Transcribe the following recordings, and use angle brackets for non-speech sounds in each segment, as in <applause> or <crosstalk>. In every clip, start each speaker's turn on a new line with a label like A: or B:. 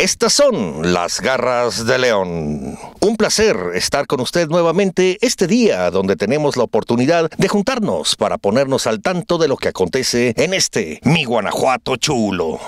A: Estas son las garras de león. Un placer estar con usted nuevamente este día donde tenemos la oportunidad de juntarnos para ponernos al tanto de lo que acontece en este Mi Guanajuato Chulo.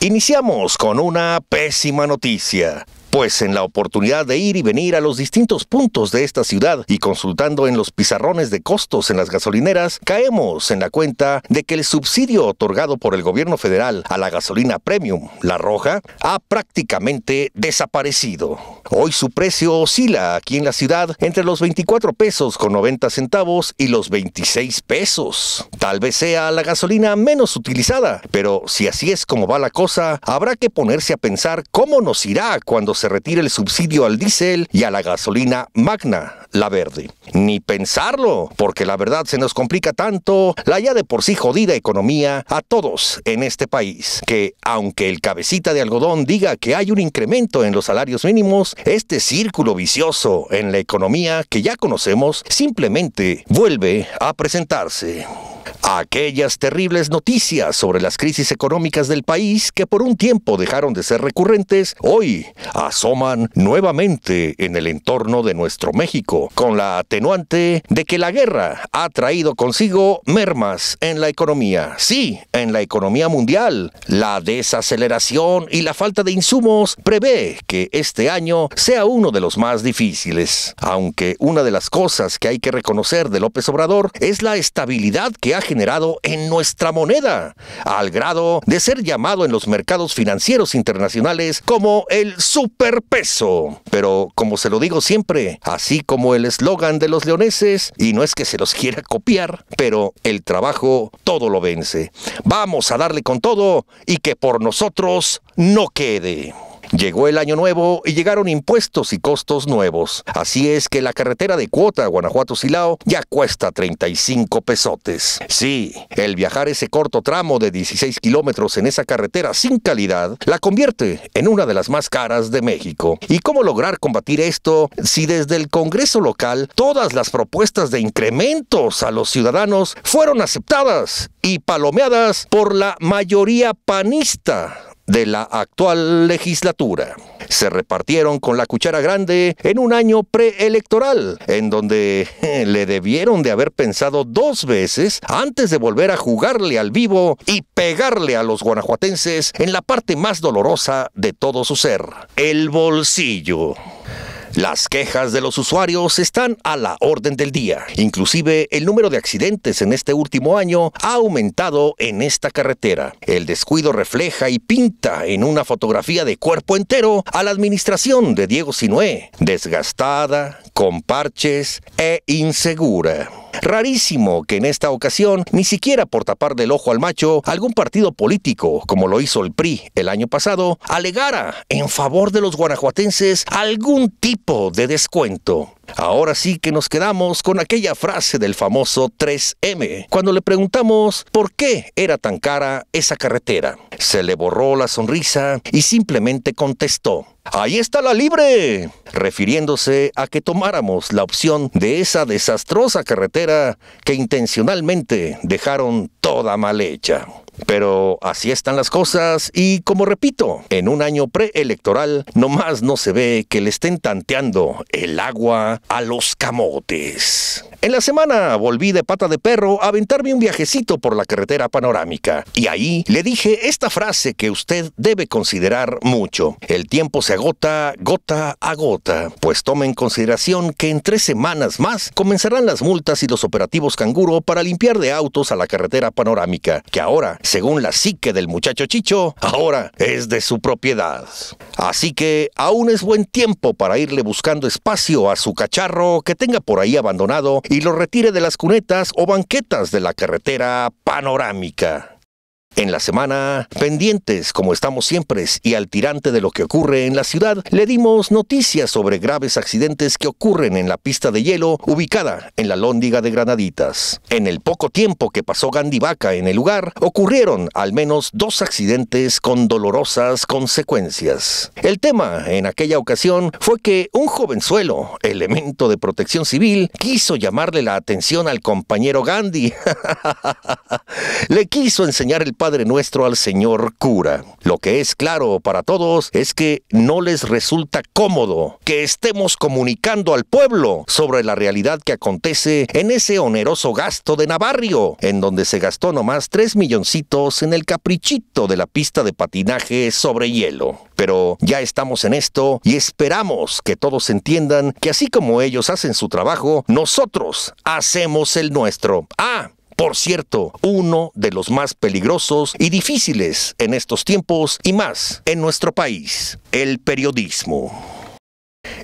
A: Iniciamos con una pésima noticia pues en la oportunidad de ir y venir a los distintos puntos de esta ciudad y consultando en los pizarrones de costos en las gasolineras, caemos en la cuenta de que el subsidio otorgado por el gobierno federal a la gasolina premium, la roja, ha prácticamente desaparecido. Hoy su precio oscila aquí en la ciudad entre los 24 pesos con 90 centavos y los 26 pesos. Tal vez sea la gasolina menos utilizada, pero si así es como va la cosa, habrá que ponerse a pensar cómo nos irá cuando se retire el subsidio al diésel y a la gasolina magna, la verde. Ni pensarlo, porque la verdad se nos complica tanto la ya de por sí jodida economía a todos en este país, que aunque el cabecita de algodón diga que hay un incremento en los salarios mínimos, este círculo vicioso en la economía que ya conocemos simplemente vuelve a presentarse. Aquellas terribles noticias sobre las crisis económicas del país que por un tiempo dejaron de ser recurrentes, hoy asoman nuevamente en el entorno de nuestro México, con la atenuante de que la guerra ha traído consigo mermas en la economía. Sí, en la economía mundial, la desaceleración y la falta de insumos prevé que este año sea uno de los más difíciles. Aunque una de las cosas que hay que reconocer de López Obrador es la estabilidad que ha generado en nuestra moneda, al grado de ser llamado en los mercados financieros internacionales como el superpeso. Pero como se lo digo siempre, así como el eslogan de los leoneses, y no es que se los <laughs> quiera copiar, pero el trabajo todo lo vence. Vamos a darle con todo y que por nosotros no quede. Llegó el año nuevo y llegaron impuestos y costos nuevos. Así es que la carretera de cuota Guanajuato-Silao ya cuesta 35 pesotes. Sí, el viajar ese corto tramo de 16 kilómetros en esa carretera sin calidad la convierte en una de las más caras de México. ¿Y cómo lograr combatir esto si desde el Congreso local todas las propuestas de incrementos a los ciudadanos fueron aceptadas y palomeadas por la mayoría panista? de la actual legislatura. Se repartieron con la cuchara grande en un año preelectoral, en donde <laughs> le debieron de haber pensado dos veces antes de volver a jugarle al vivo y pegarle a los guanajuatenses en la parte más dolorosa de todo su ser, el bolsillo. Las quejas de los usuarios están a la orden del día. Inclusive el número de accidentes en este último año ha aumentado en esta carretera. El descuido refleja y pinta en una fotografía de cuerpo entero a la administración de Diego Sinué, desgastada, con parches e insegura. Rarísimo que en esta ocasión, ni siquiera por tapar del ojo al macho, algún partido político, como lo hizo el PRI el año pasado, alegara en favor de los guanajuatenses algún tipo de descuento. Ahora sí que nos quedamos con aquella frase del famoso 3M, cuando le preguntamos por qué era tan cara esa carretera. Se le borró la sonrisa y simplemente contestó, ¡Ahí está la libre! refiriéndose a que tomáramos la opción de esa desastrosa carretera que intencionalmente dejaron toda mal hecha. Pero así están las cosas y como repito, en un año preelectoral nomás no se ve que le estén tanteando el agua a los camotes. En la semana volví de pata de perro a aventarme un viajecito por la carretera panorámica y ahí le dije esta frase que usted debe considerar mucho. El tiempo se agota gota a gota, pues tome en consideración que en tres semanas más comenzarán las multas y los operativos canguro para limpiar de autos a la carretera panorámica, que ahora, según la psique del muchacho Chicho, ahora es de su propiedad. Así que aún es buen tiempo para irle buscando espacio a su cacharro que tenga por ahí abandonado y lo retire de las cunetas o banquetas de la carretera panorámica. En la semana, pendientes como estamos siempre y al tirante de lo que ocurre en la ciudad, le dimos noticias sobre graves accidentes que ocurren en la pista de hielo ubicada en la Lóndiga de Granaditas. En el poco tiempo que pasó Gandivaca en el lugar, ocurrieron al menos dos accidentes con dolorosas consecuencias. El tema en aquella ocasión fue que un jovenzuelo, elemento de protección civil, quiso llamarle la atención al compañero Gandhi. <laughs> le quiso enseñar el Padre Nuestro al señor cura. Lo que es claro para todos es que no les resulta cómodo que estemos comunicando al pueblo sobre la realidad que acontece en ese oneroso gasto de Navarrio, en donde se gastó nomás 3 milloncitos en el caprichito de la pista de patinaje sobre hielo. Pero ya estamos en esto y esperamos que todos entiendan que así como ellos hacen su trabajo, nosotros hacemos el nuestro. Ah, por cierto, uno de los más peligrosos y difíciles en estos tiempos y más en nuestro país, el periodismo.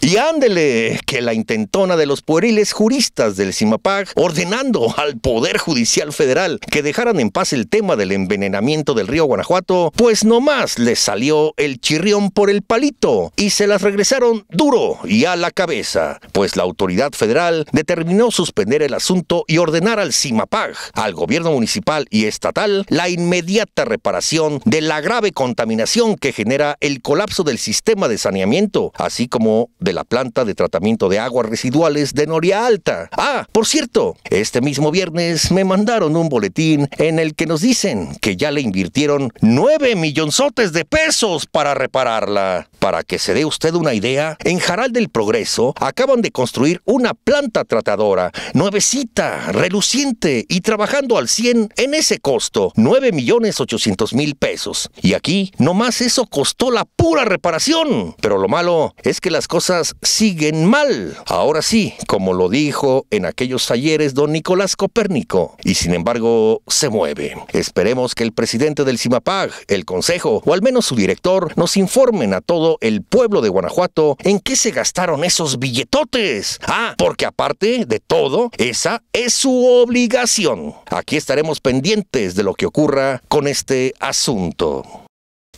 A: Y ándele que la intentona de los pueriles juristas del CIMAPAG ordenando al Poder Judicial Federal que dejaran en paz el tema del envenenamiento del río Guanajuato, pues nomás les salió el chirrión por el palito y se las regresaron duro y a la cabeza, pues la autoridad federal determinó suspender el asunto y ordenar al CIMAPAG, al gobierno municipal y estatal, la inmediata reparación de la grave contaminación que genera el colapso del sistema de saneamiento, así como de de la planta de tratamiento de aguas residuales de Noria Alta. Ah, por cierto, este mismo viernes me mandaron un boletín en el que nos dicen que ya le invirtieron 9 millonzotes de pesos para repararla. Para que se dé usted una idea, en Jaral del Progreso acaban de construir una planta tratadora, nuevecita, reluciente y trabajando al 100 en ese costo, 9 millones 800 mil pesos. Y aquí nomás eso costó la pura reparación. Pero lo malo es que las cosas siguen mal. Ahora sí, como lo dijo en aquellos talleres don Nicolás Copérnico, y sin embargo se mueve. Esperemos que el presidente del CIMAPAG, el Consejo, o al menos su director, nos informen a todo el pueblo de Guanajuato en qué se gastaron esos billetotes. Ah, porque aparte de todo, esa es su obligación. Aquí estaremos pendientes de lo que ocurra con este asunto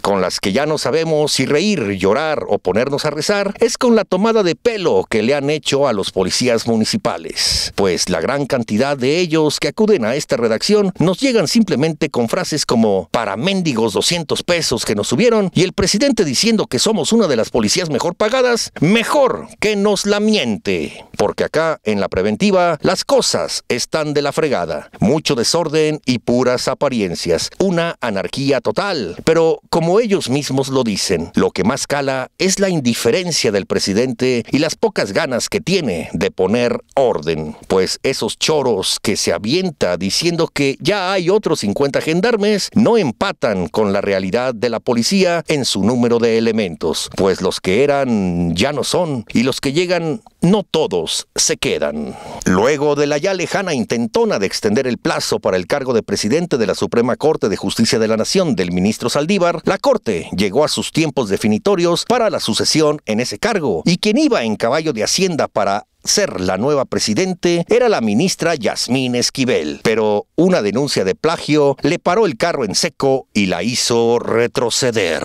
A: con las que ya no sabemos si reír, llorar o ponernos a rezar, es con la tomada de pelo que le han hecho a los policías municipales, pues la gran cantidad de ellos que acuden a esta redacción nos llegan simplemente con frases como para mendigos 200 pesos que nos subieron y el presidente diciendo que somos una de las policías mejor pagadas, mejor que nos la miente, porque acá en la preventiva las cosas están de la fregada, mucho desorden y puras apariencias, una anarquía total, pero como ellos mismos lo dicen, lo que más cala es la indiferencia del presidente y las pocas ganas que tiene de poner orden. Pues esos choros que se avienta diciendo que ya hay otros 50 gendarmes no empatan con la realidad de la policía en su número de elementos, pues los que eran ya no son y los que llegan no todos se quedan. Luego de la ya lejana intentona de extender el plazo para el cargo de presidente de la Suprema Corte de Justicia de la Nación del ministro Saldívar, la Corte llegó a sus tiempos definitorios para la sucesión en ese cargo, y quien iba en caballo de Hacienda para ser la nueva presidente era la ministra Yasmín Esquivel, pero una denuncia de plagio le paró el carro en seco y la hizo retroceder.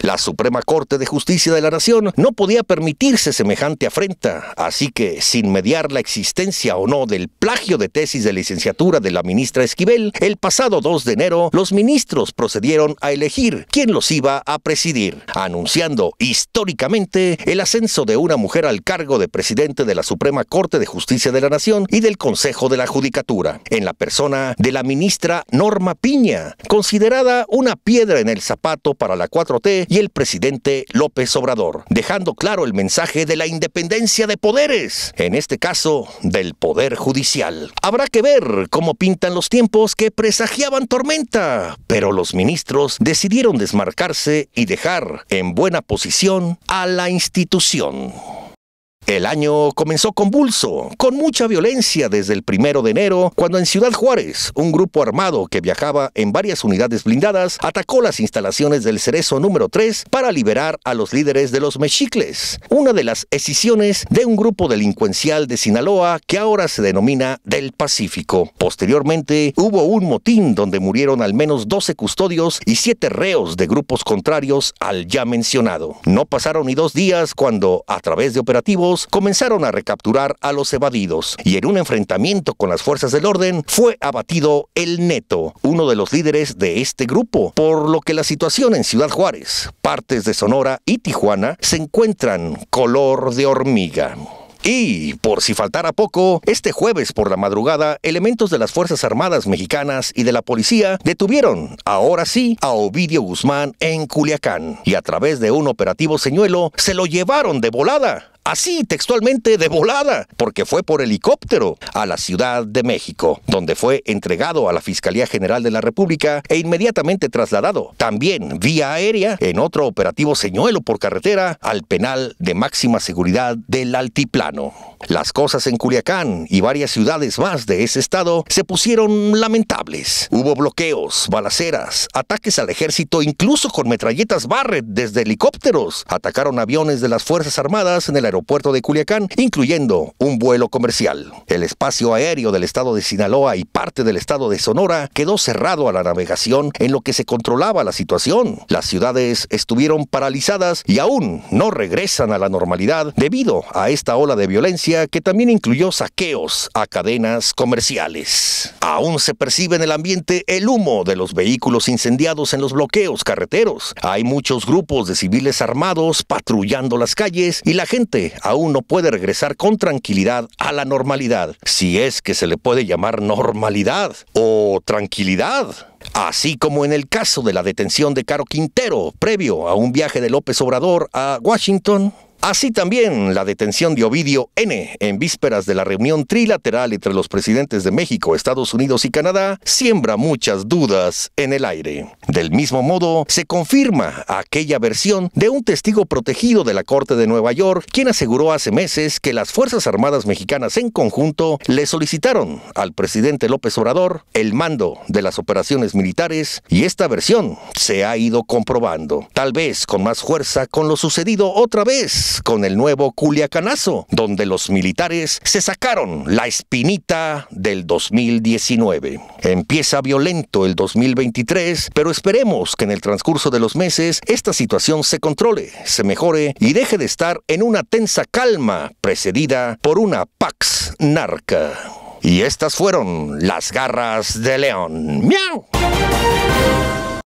A: La Suprema Corte de Justicia de la Nación no podía permitirse semejante afrenta, así que, sin mediar la existencia o no del plagio de tesis de licenciatura de la ministra Esquivel, el pasado 2 de enero los ministros procedieron a elegir quién los iba a presidir, anunciando históricamente el ascenso de una mujer al cargo de presidente de la Suprema Corte de Justicia de la Nación y del Consejo de la Judicatura, en la persona de la ministra Norma Piña, considerada una piedra en el zapato para la 4T y el presidente López Obrador, dejando claro el mensaje de la independencia de poderes, en este caso del Poder Judicial. Habrá que ver cómo pintan los tiempos que presagiaban tormenta, pero los ministros decidieron desmarcarse y dejar en buena posición a la institución. El año comenzó convulso, con mucha violencia desde el primero de enero, cuando en Ciudad Juárez, un grupo armado que viajaba en varias unidades blindadas atacó las instalaciones del Cerezo número 3 para liberar a los líderes de los mexicles, una de las escisiones de un grupo delincuencial de Sinaloa que ahora se denomina del Pacífico. Posteriormente, hubo un motín donde murieron al menos 12 custodios y 7 reos de grupos contrarios al ya mencionado. No pasaron ni dos días cuando, a través de operativos, comenzaron a recapturar a los evadidos y en un enfrentamiento con las fuerzas del orden fue abatido el Neto, uno de los líderes de este grupo, por lo que la situación en Ciudad Juárez, partes de Sonora y Tijuana se encuentran color de hormiga. Y, por si faltara poco, este jueves por la madrugada, elementos de las Fuerzas Armadas Mexicanas y de la policía detuvieron, ahora sí, a Ovidio Guzmán en Culiacán. Y a través de un operativo señuelo, se lo llevaron de volada así textualmente de volada, porque fue por helicóptero a la Ciudad de México, donde fue entregado a la Fiscalía General de la República e inmediatamente trasladado, también vía aérea, en otro operativo señuelo por carretera, al penal de máxima seguridad del Altiplano. Las cosas en Culiacán y varias ciudades más de ese estado se pusieron lamentables. Hubo bloqueos, balaceras, ataques al ejército incluso con metralletas Barrett desde helicópteros. Atacaron aviones de las Fuerzas Armadas en el aeropuerto de Culiacán, incluyendo un vuelo comercial. El espacio aéreo del estado de Sinaloa y parte del estado de Sonora quedó cerrado a la navegación en lo que se controlaba la situación. Las ciudades estuvieron paralizadas y aún no regresan a la normalidad debido a esta ola de violencia que también incluyó saqueos a cadenas comerciales. Aún se percibe en el ambiente el humo de los vehículos incendiados en los bloqueos carreteros. Hay muchos grupos de civiles armados patrullando las calles y la gente aún no puede regresar con tranquilidad a la normalidad, si es que se le puede llamar normalidad o tranquilidad. Así como en el caso de la detención de Caro Quintero, previo a un viaje de López Obrador a Washington, Así también la detención de Ovidio N. en vísperas de la reunión trilateral entre los presidentes de México, Estados Unidos y Canadá siembra muchas dudas en el aire. Del mismo modo, se confirma aquella versión de un testigo protegido de la Corte de Nueva York, quien aseguró hace meses que las Fuerzas Armadas Mexicanas en conjunto le solicitaron al presidente López Obrador el mando de las operaciones militares y esta versión se ha ido comprobando, tal vez con más fuerza con lo sucedido otra vez con el nuevo Culiacanazo, donde los militares se sacaron la espinita del 2019. Empieza violento el 2023, pero esperemos que en el transcurso de los meses esta situación se controle, se mejore y deje de estar en una tensa calma precedida por una pax narca. Y estas fueron las garras de León. ¡Miau!